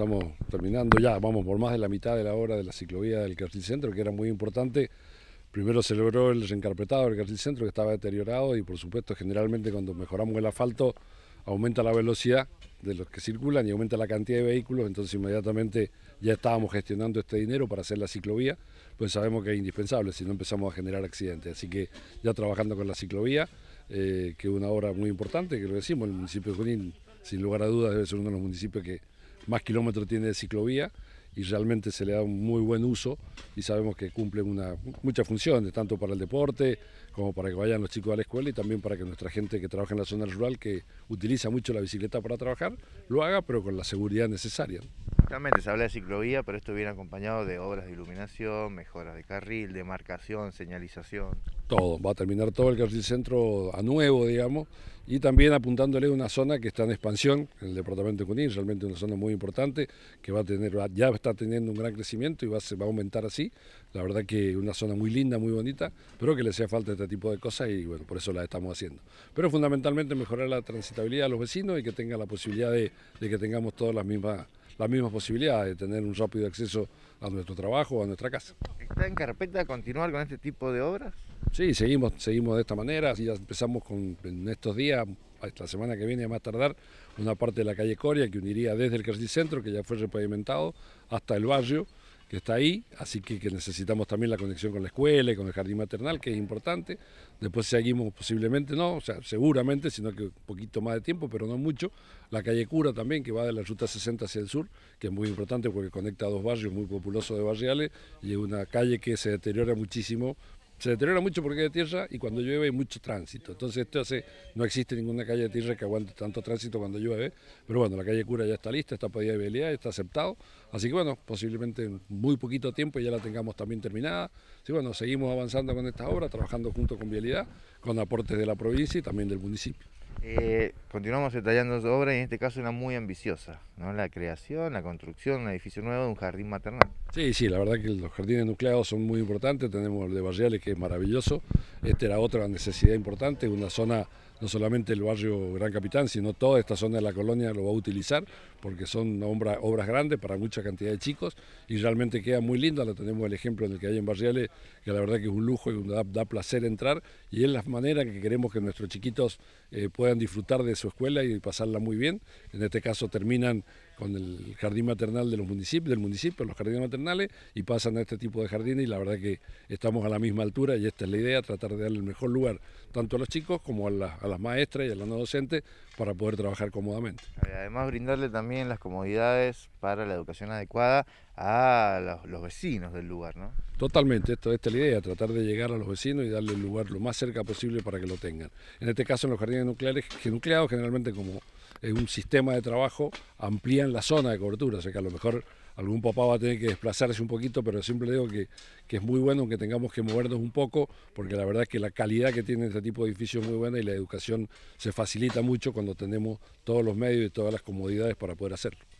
Estamos terminando ya, vamos por más de la mitad de la hora de la ciclovía del Carril Centro, que era muy importante. Primero celebró el reencarpetado del Carril Centro, que estaba deteriorado, y por supuesto, generalmente cuando mejoramos el asfalto, aumenta la velocidad de los que circulan y aumenta la cantidad de vehículos, entonces inmediatamente ya estábamos gestionando este dinero para hacer la ciclovía, pues sabemos que es indispensable, si no empezamos a generar accidentes. Así que ya trabajando con la ciclovía, eh, que es una obra muy importante, que lo decimos, el municipio de Junín, sin lugar a dudas, debe ser uno de los municipios que más kilómetros tiene de ciclovía y realmente se le da un muy buen uso y sabemos que cumple una, muchas funciones, tanto para el deporte como para que vayan los chicos a la escuela y también para que nuestra gente que trabaja en la zona rural, que utiliza mucho la bicicleta para trabajar, lo haga, pero con la seguridad necesaria. Exactamente, se habla de ciclovía, pero esto viene acompañado de obras de iluminación, mejoras de carril, demarcación, señalización. Todo, va a terminar todo el carril centro a nuevo, digamos, y también apuntándole a una zona que está en expansión, el departamento de Junín, realmente una zona muy importante, que va a tener, ya está teniendo un gran crecimiento y va a, aumentar así. La verdad que una zona muy linda, muy bonita, pero que le hacía falta este tipo de cosas y bueno, por eso la estamos haciendo. Pero fundamentalmente mejorar la transitabilidad a los vecinos y que tenga la posibilidad de que tengamos todas las mismas las mismas posibilidades de tener un rápido acceso a nuestro trabajo o a nuestra casa. ¿Está en carpeta continuar con este tipo de obras? Sí, seguimos, seguimos de esta manera, ya empezamos con, en estos días, la semana que viene más tardar, una parte de la calle Coria que uniría desde el Carcil Centro, que ya fue repavimentado, hasta el barrio, que está ahí, así que, que, necesitamos también la conexión con la escuela y con el jardín maternal, que es importante. Después seguimos posiblemente, no, o sea, seguramente, sino que un poquito más de tiempo, pero no mucho. La calle Cura también, que va de la ruta 60 hacia el sur, que es muy importante porque conecta a dos barrios muy populosos de barriales y es una calle que se deteriora muchísimo se deteriora mucho porque hay tierra y cuando llueve hay mucho tránsito. Entonces esto hace, no existe ninguna calle de tierra que aguante tanto tránsito cuando llueve, pero bueno, la calle Cura ya está lista, está podida de vialidad, está aceptado, así que bueno, posiblemente en muy poquito tiempo ya la tengamos también terminada. Así bueno, seguimos avanzando con esta obra trabajando junto con vialidad, con aportes de la provincia y también del municipio. Eh, continuamos detallando su obra y en este caso una muy ambiciosa, ¿no? la creación, la construcción, un edificio nuevo, de un jardín maternal. Sí, sí, la verdad que los jardines nucleados son muy importantes, tenemos el de Barriales que es maravilloso, esta era otra necesidad importante, una zona no solamente el barrio Gran Capitán, sino toda esta zona de la colonia lo va a utilizar porque son obras grandes para mucha cantidad de chicos y realmente queda muy linda, la tenemos el ejemplo en el que hay en Barriales, que la verdad que es un lujo y da, placer entrar y es la manera que queremos que nuestros chiquitos eh, puedan disfrutar de su escuela y pasarla muy bien. En este caso terminan con el jardín maternal de los del municipio, los jardines maternales, y pasan a este tipo de jardines y la verdad que estamos a la misma altura y esta es la idea, tratar de darle el mejor lugar tanto a los chicos como a, las maestras y a los no docentes para poder trabajar cómodamente. Además brindarle también las comodidades para la educación adecuada a los, vecinos del lugar, ¿no? Totalmente, esto, esta es la idea, tratar de llegar a los vecinos y darle el lugar lo más cerca posible para que lo tengan. En este caso en los jardines nucleares, que nucleados generalmente como eh, un sistema de trabajo, amplían la zona de cobertura. O sea que a lo mejor algún papá va a tener que desplazarse un poquito, pero siempre digo que, es muy bueno aunque tengamos que movernos un poco, porque la verdad es que la calidad que tiene este tipo de edificios es muy buena y la educación se facilita mucho cuando tenemos todos los medios y todas las comodidades para poder hacerlo.